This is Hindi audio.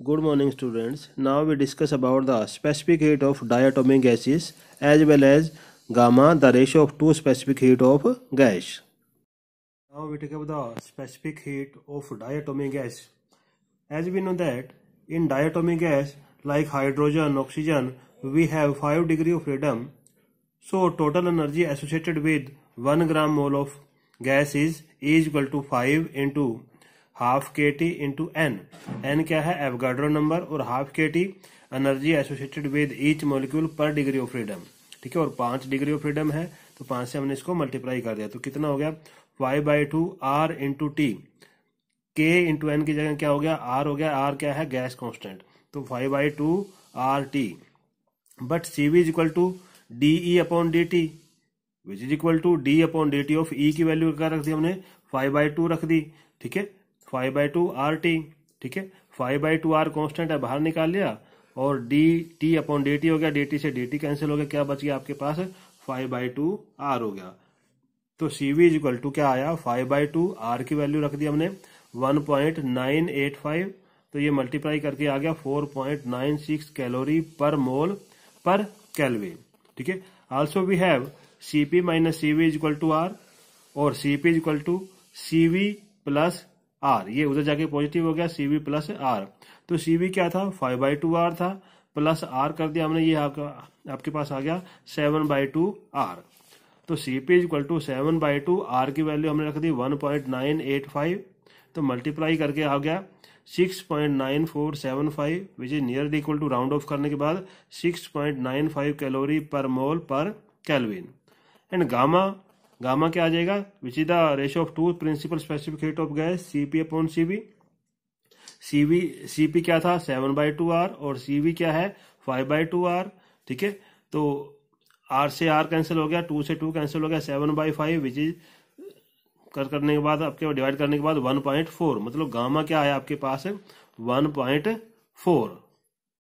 good morning students now we discuss about the specific heat of diatomic gases as well as gamma the ratio of two specific heat of gas now we take up the specific heat of diatomic gas as we know that in diatomic gas like hydrogen oxygen we have 5 degree of freedom so total energy associated with 1 gram mole of gas is e is equal to 5 into half के टी इंटू एन एन क्या है एवगाड्रो नंबर और हाफ के T energy associated with each molecule पर डिग्री ऑफ फ्रीडम ठीक है और पांच डिग्री ऑफ फ्रीडम है तो पांच से हमने इसको मल्टीप्लाई कर दिया तो कितना हो गया five by two R into T K into N की जगह क्या हो गया आर हो गया आर क्या है गैस कॉन्स्टेंट तो five by two R T but C V is equal to D E upon D T which is equal to D upon D T of E की वैल्यू क्या रख दी हमने फाइव बाई टू रख दी ठीक है five by two R T ठीक है five by two R constant है बाहर निकाल लिया और D T upon D T हो गया डी टी से डी टी कैंसिल हो गया क्या बच गया आपके पास फाइव बाई टू आर हो गया तो C V is equal to क्या आया फाइव बाई टू आर की वैल्यू रख दी हमने one point nine eight five तो ये मल्टीप्लाई करके आ गया four point nine six calorie पर मोल पर कैलवी ठीक है also we have C P minus C V is equal to R और C P is equal to C V plus R ये उधर जाके पॉजिटिव हो गया सी सीवी प्लस आर तो सी सीवी क्या था फाइव बाई टू आर था प्लस आर कर दिया हमने ये आपका आपके पास आ गया सेवन बाई टू आर तो C P is equal to seven by two R की वैल्यू हमने रख दी one point nine eight five तो मल्टीप्लाई करके आ गया six point nine four seven five which is near equal to round off करने के बाद six point nine five calorie पर मोल पर कैलविन एंड गामा गामा क्या आ जाएगा which is the ratio of two principal specific heat of gas C P upon C B C C P क्या था सेवन बाई टू आर और सीवी क्या है फाइव बाई टू आर ठीक है तो आर से आर कैंसिल हो गया टू से टू कैंसिल हो गया seven by five which is कर करने के बाद आपके डिवाइड करने के बाद वन पॉइंट फोर मतलब गामा क्या है आपके पास वन पॉइंट फोर